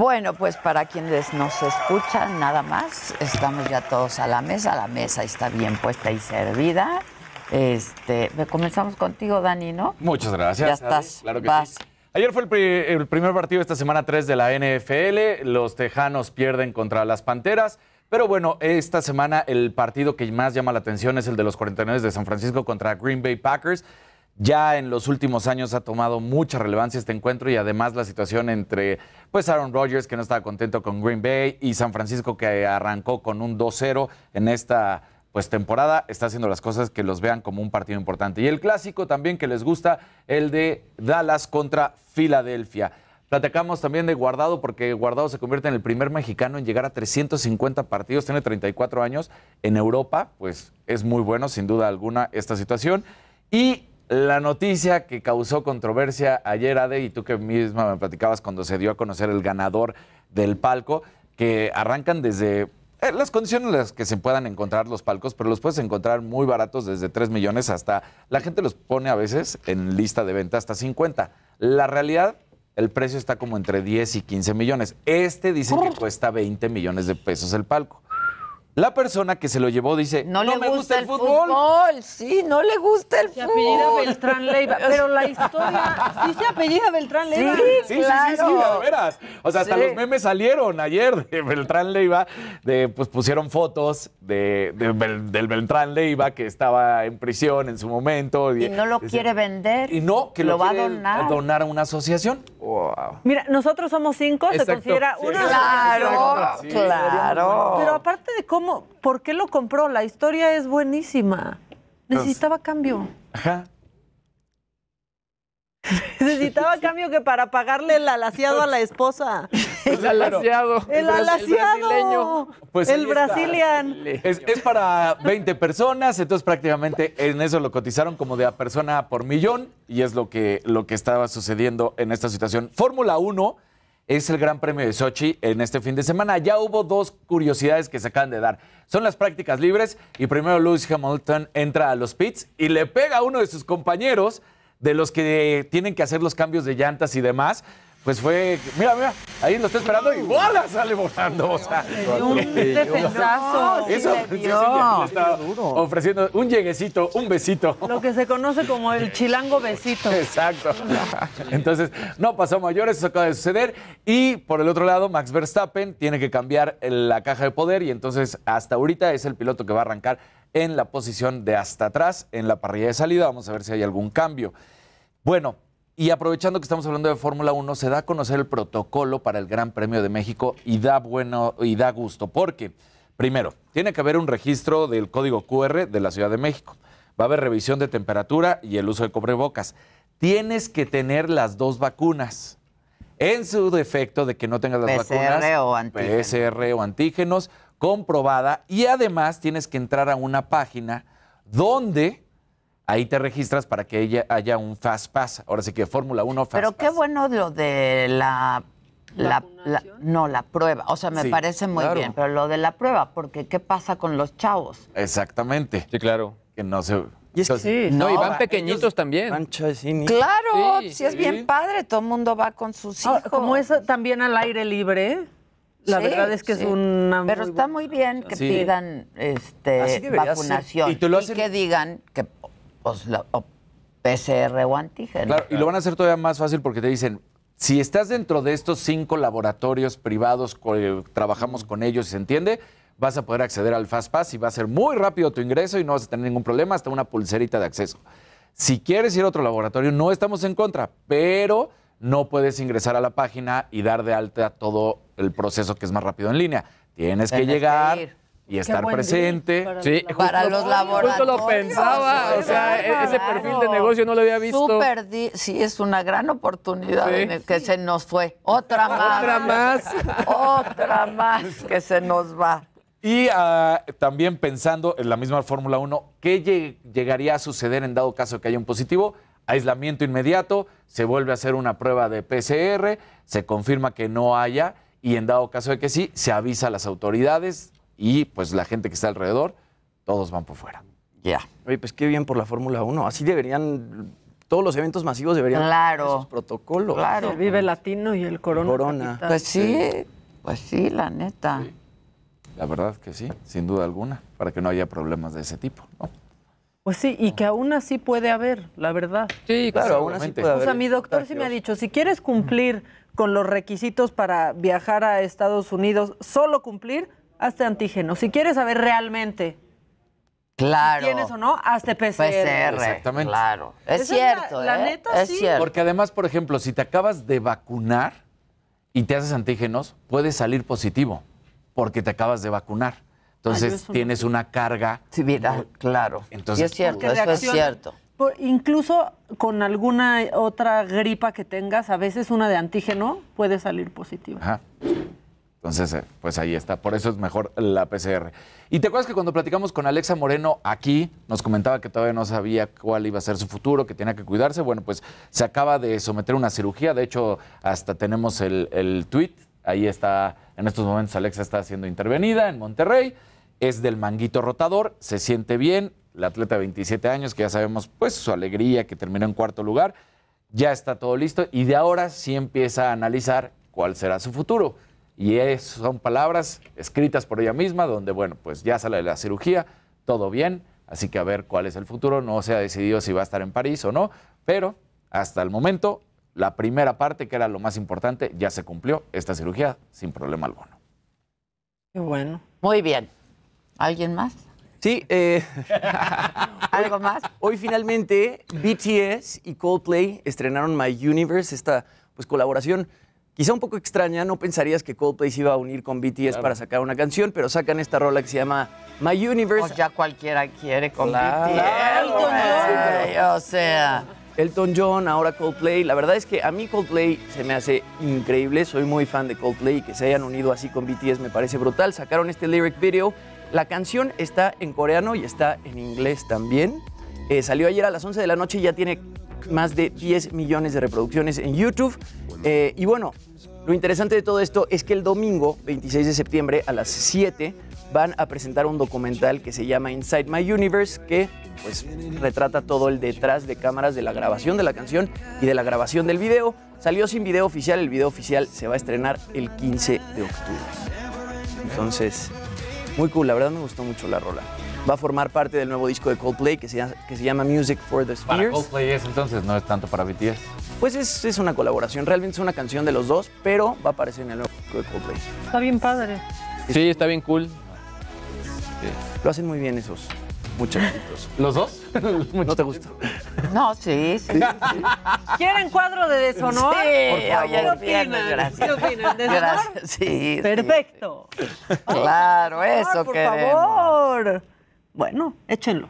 Bueno, pues para quienes nos escuchan, nada más, estamos ya todos a la mesa, la mesa está bien puesta y servida. Este, comenzamos contigo, Dani, ¿no? Muchas gracias. Ya estás. Ayer fue el, primer partido esta semana 3 de la NFL. Los Tejanos pierden contra las Panteras. Pero bueno, esta semana el partido que más llama la atención es el de los 49 de San Francisco contra Green Bay Packers ya en los últimos años ha tomado mucha relevancia este encuentro y además la situación entre pues Aaron Rodgers que no estaba contento con Green Bay y San Francisco que arrancó con un 2-0 en esta pues temporada está haciendo las cosas que los vean como un partido importante. Y el clásico también que les gusta, el de Dallas contra Filadelfia. Platicamos también de Guardado porque Guardado se convierte en el primer mexicano en llegar a 350 partidos, tiene 34 años en Europa, pues es muy bueno sin duda alguna esta situación. Y la noticia que causó controversia ayer, Ade, y tú que misma me platicabas cuando se dio a conocer el ganador del palco, que arrancan desde eh, las condiciones en las que se puedan encontrar los palcos, pero los puedes encontrar muy baratos desde 3 millones hasta, la gente los pone a veces en lista de venta hasta 50. La realidad, el precio está como entre 10 y 15 millones. Este dice que cuesta 20 millones de pesos el palco. La persona que se lo llevó dice, no, le gusta, el fútbol. Sí, no le gusta el fútbol. Se apellida Beltrán Leiva, pero la historia, sí se apellida Beltrán Leiva. Sí, sí, sí, sí, de veras. O sea, hasta los memes salieron ayer de Beltrán Leiva, de, pues pusieron fotos de, del Beltrán Leiva que estaba en prisión en su momento. Y, no lo quiere vender. Y no, que lo, va a donar a una asociación. Mira, nosotros somos cinco, se considera una. Claro, claro. Pero aparte de cómo, ¿por qué lo compró? La historia es buenísima. Necesitaba cambio. Ajá. Necesitaba cambio que para pagarle el alaciado a la esposa. El alaciado. El alaciado. Pues el brasileño. el brasilian. Es, para 20 personas, entonces prácticamente en eso lo cotizaron como de a persona por millón y es lo que, lo que estaba sucediendo en esta situación. Fórmula 1 es el Gran Premio de Sochi en este fin de semana. Ya hubo dos curiosidades que se acaban de dar. Son las prácticas libres y primero Lewis Hamilton entra a los pits y le pega a uno de sus compañeros de los que tienen que hacer los cambios de llantas y demás, pues fue. Mira, mira, ahí lo está esperando y ¡bola! Sale volando. O sea, un defensazo. Eso, sí está ofreciendo un lleguecito, un besito. Lo que se conoce como el chilango besito. Exacto. Entonces, no pasó mayor, eso acaba de suceder. Y por el otro lado, Max Verstappen tiene que cambiar la caja de poder y entonces hasta ahorita es el piloto que va a arrancar en la posición de hasta atrás en la parrilla de salida. Vamos a ver si hay algún cambio. Bueno, y aprovechando que estamos hablando de Fórmula 1, se da a conocer el protocolo para el Gran Premio de México y da bueno y da gusto porque primero, tiene que haber un registro del código QR de la Ciudad de México. Va a haber revisión de temperatura y el uso de cobrebocas. Tienes que tener las dos vacunas. En su defecto de que no tengas las vacunas, o antígenos. o antígenos comprobada y además tienes que entrar a una página donde ahí te registras para que ella haya un fast pass. Ahora sí que Fórmula 1 fast Pero qué bueno lo de la, no la prueba, o sea, me parece muy bien, pero lo de la prueba, porque qué pasa con los chavos. Exactamente. Sí, claro. Que no se y no, y van pequeñitos también. claro, sí, si es bien padre, todo el mundo va con sus ah, hijos. como es también al aire libre, la verdad es que es una. Pero está muy bien que pidan este, vacunación y, tú lo que digan que PCR pues, o antígeno. Claro, y lo van a hacer todavía más fácil porque te dicen. Si estás dentro de estos cinco laboratorios privados, eh, trabajamos mm. con ellos y se entiende, vas a poder acceder al FastPass y va a ser muy rápido tu ingreso y no vas a tener ningún problema, hasta una pulserita de acceso. Si quieres ir a otro laboratorio, no estamos en contra, pero no puedes ingresar a la página y dar de alta todo el proceso que es más rápido en línea. Tienes que llegar, y estar presente. Para los, laboratorios. Justo lo pensaba, o sea, e-, ese perfil de negocio no lo había visto. sí, es una gran oportunidad que se nos fue. Otra más. Otra más. Otra más que se nos va. Y ah, también pensando en la misma Fórmula 1, ¿qué llegaría a suceder en dado caso que haya un positivo? aislamiento inmediato, se vuelve a hacer una prueba de PCR, se confirma que no haya y en dado caso de que sí, se avisa a las autoridades y pues la gente que está alrededor, todos van por fuera. Ya. Oye, pues qué bien por la Fórmula 1. Así deberían todos los eventos masivos deberían claro. tener sus protocolos. Claro. El Vive Latino y el Corona. corona. Pues sí, pues sí, la neta. La verdad que sí, sin duda alguna, para que no haya problemas de ese tipo, ¿no? Pues sí, y que aún así puede haber, la verdad. Sí, claro, aún así puede haber. O sea, mi doctor sí me ha dicho, si quieres cumplir con los requisitos para viajar a Estados Unidos, solo cumplir, hazte antígeno. Si quieres saber realmente Claro. Si tienes o no, hazte PCR. Exactamente. Claro. Es, cierto. La, ¿eh? neta es sí. Cierto. Porque además, por ejemplo, si te acabas de vacunar y te haces antígenos, puedes salir positivo porque te acabas de vacunar. Entonces tienes una carga. Sí, claro. Entonces, es cierto, es cierto. incluso con alguna otra gripa que tengas, a veces una de antígeno puede salir positiva. Ajá. Entonces, eh, pues ahí está. Por eso es mejor la PCR. Y te acuerdas que cuando platicamos con Alexa Moreno aquí, nos comentaba que todavía no sabía cuál iba a ser su futuro, que tenía que cuidarse. Bueno, pues se acaba de someter a una cirugía. De hecho, hasta tenemos el, el tweet Ahí está, en estos momentos Alexa está siendo intervenida en Monterrey. Es del manguito rotador, se siente bien. La atleta de 27 años, que ya sabemos, pues su alegría, que terminó en cuarto lugar, ya está todo listo y de ahora sí empieza a analizar cuál será su futuro. Y es, son palabras escritas por ella misma, donde, bueno, pues ya sale de la cirugía, todo bien, así que a ver cuál es el futuro. No se ha decidido si va a estar en París o no, pero hasta el momento la primera parte, que era lo más importante, ya se cumplió esta cirugía sin problema alguno. Qué bueno. Muy bien. ¿Alguien más? Sí. Eh, ¿Algo más? Hoy finalmente BTS y Coldplay estrenaron My Universe, esta pues, colaboración quizá un poco extraña. No pensarías que Coldplay se iba a unir con BTS para sacar una canción, pero sacan esta rola que se llama My Universe. ya cualquiera quiere con o sea... Elton John, ahora Coldplay. La verdad es que a mí Coldplay se me hace increíble. Soy muy fan de Coldplay y que se hayan unido así con BTS me parece brutal. Sacaron este lyric video. La canción está en coreano y está en inglés también. Eh, salió ayer a las 11 de la noche y ya tiene más de 10 millones de reproducciones en YouTube. Eh, y bueno, lo interesante de todo esto es que el domingo 26 de septiembre a las 7 van a presentar un documental que se llama Inside My Universe que pues retrata todo el detrás de cámaras de la grabación de la canción y de la grabación del video. Salió sin video oficial, el video oficial se va a estrenar el 15 de octubre. Entonces, muy cool, la verdad me gustó mucho la rola. Va a formar parte del nuevo disco de Coldplay que se llama, que se llama Music for the Spears. Para Coldplay es entonces, no es tanto para BTS. Pues es, una colaboración, realmente es una canción de los dos, pero va a aparecer en el nuevo disco de Coldplay. Está bien padre. Sí, está bien cool. Lo hacen muy bien esos, Muchachitos. ¿Los dos? ¿No te gustó? No, sí, sí. ¿Quieren cuadro de deshonor? Sí, Por favor. ¿Qué opinan? Gracias. ¿Qué opinan? Sí, Perfecto. Claro, eso Por favor. Bueno, échenlo.